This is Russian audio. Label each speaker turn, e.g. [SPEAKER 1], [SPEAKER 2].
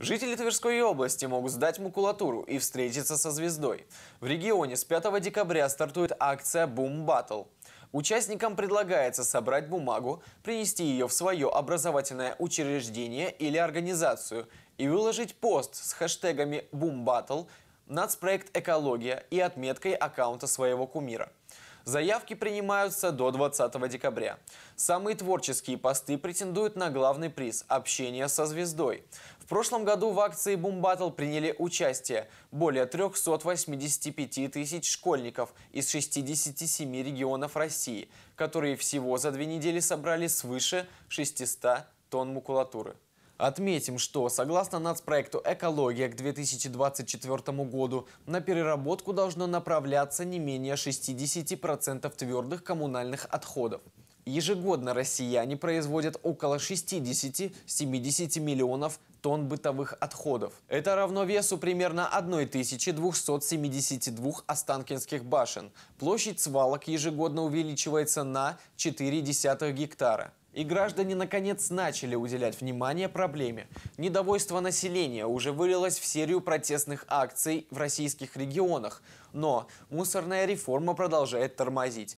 [SPEAKER 1] Жители Тверской области могут сдать макулатуру и встретиться со звездой. В регионе с 5 декабря стартует акция «Бум Баттл». Участникам предлагается собрать бумагу, принести ее в свое образовательное учреждение или организацию и выложить пост с хэштегами «Бум Баттл», нацпроект «Экология» и отметкой аккаунта своего кумира. Заявки принимаются до 20 декабря. Самые творческие посты претендуют на главный приз – общение со звездой. В прошлом году в акции Бум Battle приняли участие более 385 тысяч школьников из 67 регионов России, которые всего за две недели собрали свыше 600 тонн макулатуры. Отметим, что согласно нацпроекту «Экология» к 2024 году на переработку должно направляться не менее 60% твердых коммунальных отходов. Ежегодно россияне производят около 60-70 миллионов тонн бытовых отходов. Это равно весу примерно 1272 останкинских башен. Площадь свалок ежегодно увеличивается на 0,4 гектара. И граждане наконец начали уделять внимание проблеме. Недовольство населения уже вылилось в серию протестных акций в российских регионах. Но мусорная реформа продолжает тормозить.